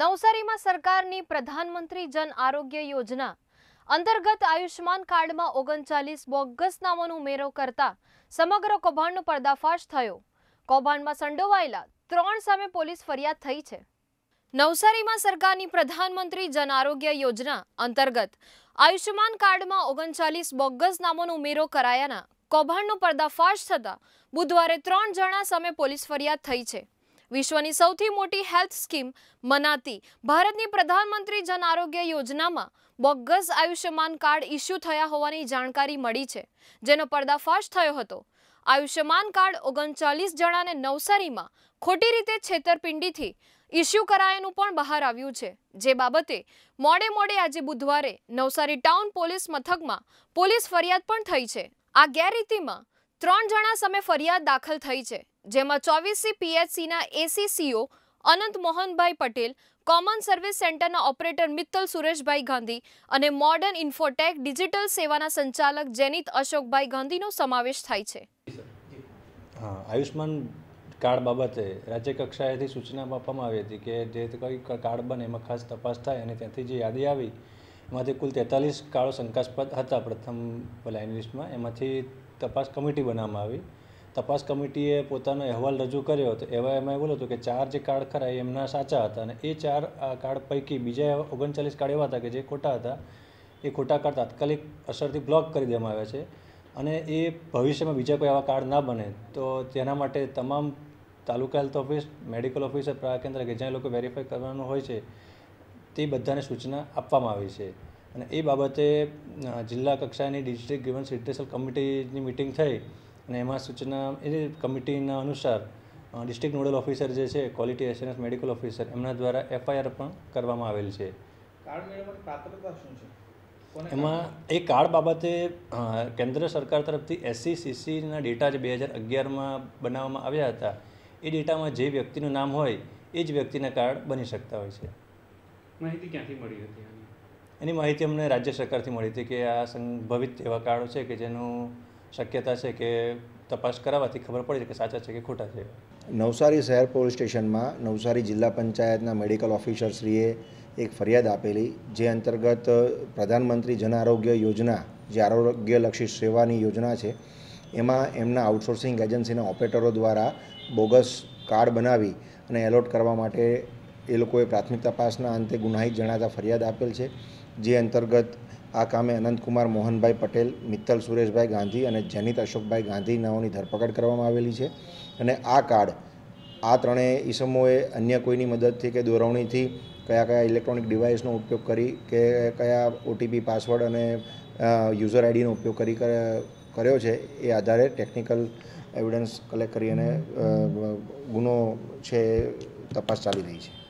નવસારીમાં સરકારની પ્રધાનમંત્રી જન આરોગ્ય યોજના અંતર્ગત આયુષ્યમાન કાર્ડમાં ઓગણચાલીસ બોગસ નામોનો ઉમેરો કરતા સમગ્ર કૌભાંડનો પર્દાફાશ થયો કૌભાંડમાં સંડોવાયેલા ત્રણ સામે પોલીસ ફરિયાદ થઈ છે નવસારીમાં સરકારની પ્રધાનમંત્રી જન આરોગ્ય યોજના અંતર્ગત આયુષ્યમાન કાર્ડમાં ઓગણચાલીસ બોગસ નામોનો ઉમેરો કરાયાના કૌભાંડનો પર્દાફાશ થતાં બુધવારે ત્રણ જણા સામે પોલીસ ફરિયાદ થઈ છે વિશ્વની સૌથી મોટી હેલ્થ સ્કીમ મનાતી ભારતની પ્રધાનમંત્રી જન આરોગ્ય યોજનામાં બોગસ આયુષ્યમાન કાર્ડ ઇસ્યુ થયા હોવાની જાણકારી મળી છે જેનો પર્દાફાશ થયો હતો આયુષ્યમાન કાર્ડ ઓગણચાલીસ જણાને નવસારીમાં ખોટી રીતે છેતરપિંડીથી ઇસ્યુ કરાયાનું પણ બહાર આવ્યું છે જે બાબતે મોડે મોડે આજે બુધવારે નવસારી ટાઉન પોલીસ મથકમાં પોલીસ ફરિયાદ પણ થઈ છે આ ગેરરીતિમાં ત્રણ જણા સામે ફરિયાદ દાખલ થઈ છે જેમાં ચોવીસી પીએચસીના એસીસીઓ અનંત મોહનભાઈ પટેલ કોમન સર્વિસ સેન્ટરના ઓપરેટર મિત્તલ સુરેશભાઈ ગાંધી અને મોડર્ન ઇન્ફોટેક ડિજિટલ સેવાના સંચાલક જેનિત અશોકભાઈ ગાંધીનો સમાવેશ થાય છે આયુષ્માન કાર્ડ બાબતે રાજ્ય કક્ષાએથી સૂચના આપવામાં આવી હતી કે જે કઈ કાર્ડ બને એમાં ખાસ તપાસ થાય અને ત્યાંથી જે યાદી આવી એમાંથી કુલ તેતાલીસ કાળો શંકાસ્પદ હતા પ્રથમ લાઇન લિસ્ટમાં એમાંથી તપાસ કમિટી બનાવવામાં આવી તપાસ કમિટીએ પોતાનો અહેવાલ રજૂ કર્યો હતો એવા એમાં એવું હતું કે ચાર જે કાર્ડ ખરા એમના સાચા હતા અને એ ચાર કાર્ડ પૈકી બીજા ઓગણચાલીસ કાર્ડ એવા હતા કે જે ખોટા હતા એ ખોટા કાર્ડ તાત્કાલિક અસરથી બ્લોક કરી દેવામાં આવ્યા છે અને એ ભવિષ્યમાં બીજા કોઈ આવા કાર્ડ ના બને તો તેના માટે તમામ taluka health office medical officer પ્રાગ કેન્દ્ર કે જ્યાં લોકો વેરીફાઈ કરવાનું હોય છે તે બધાને સૂચના આપવામાં આવી છે અને એ બાબતે જિલ્લા કક્ષાની ડિસ્ટ્રિક્ટ ગ્રીવન્સ રિડ્રેસલ કમિટીની મિટિંગ થઈ અને એમાં સૂચના એ કમિટીના અનુસાર ડિસ્ટ્રિક્ટ નોડલ ઓફિસર જે છે ક્વોલિટી એશ્યોરન્સ મેડિકલ ઓફિસર એમના દ્વારા એફઆઈઆર પણ કરવામાં આવેલ છે એમાં એ કાર્ડ બાબતે કેન્દ્ર સરકાર તરફથી એસસી સીસીના ડેટા જે બે હજાર અગિયારમાં બનાવવામાં આવ્યા હતા એ ડેટામાં જે વ્યક્તિનું નામ હોય એ જ વ્યક્તિના કાર્ડ બની શકતા હોય છે માહિતી ક્યાંથી મળી હતી એની માહિતી અમને રાજ્ય સરકારથી મળી હતી કે આ સંભવિત એવા કાર્ડો છે કે જેનું શક્યતા છે કે તપાસ કરાવવાથી ખબર પડી કે સાચા છે કે ખોટા છે નવસારી શહેર પોલીસ સ્ટેશનમાં નવસારી જિલ્લા પંચાયતના મેડિકલ ઓફિસરશ્રીએ એક ફરિયાદ આપેલી જે અંતર્ગત પ્રધાનમંત્રી જન આરોગ્ય યોજના જે આરોગ્યલક્ષી સેવાની યોજના છે એમાં એમના આઉટસોર્સિંગ એજન્સીના ઓપરેટરો દ્વારા બોગસ કાર્ડ બનાવી અને એલોટ કરવા માટે એ લોકોએ પ્રાથમિક તપાસના અંતે ગુનાહિત જણાતા ફરિયાદ આપેલ છે જે અંતર્ગત આ કામે અનંતકુમાર મોહનભાઈ પટેલ મિત્તલ સુરેશભાઈ ગાંધી અને જનિત અશોકભાઈ ગાંધી નાઓની ધરપકડ કરવામાં આવેલી છે અને આ કાર્ડ આ ત્રણેય ઈસમોએ અન્ય કોઈની મદદથી કે દોરવણીથી કયા કયા ઇલેક્ટ્રોનિક ડિવાઇસનો ઉપયોગ કરી કે કયા ઓટીપી પાસવર્ડ અને યુઝર આઈડીનો ઉપયોગ કરી કર્યો છે એ આધારે ટેકનિકલ એવિડન્સ કલેક્ટ કરી અને ગુનો છે તપાસ ચાલી રહી છે